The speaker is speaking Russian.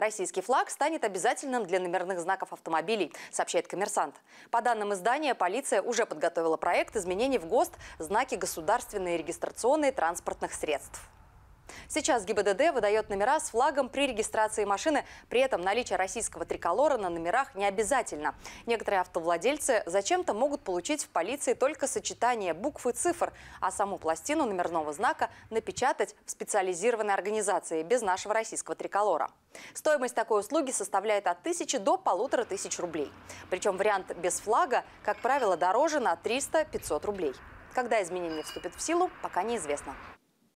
Российский флаг станет обязательным для номерных знаков автомобилей, сообщает коммерсант. По данным издания, полиция уже подготовила проект изменений в ГОСТ «Знаки государственные регистрационные транспортных средств». Сейчас ГИБДД выдает номера с флагом при регистрации машины. При этом наличие российского триколора на номерах не обязательно. Некоторые автовладельцы зачем-то могут получить в полиции только сочетание букв и цифр, а саму пластину номерного знака напечатать в специализированной организации без нашего российского триколора. Стоимость такой услуги составляет от 1000 до 1500 рублей. Причем вариант без флага, как правило, дороже на 300-500 рублей. Когда изменение вступит в силу, пока неизвестно.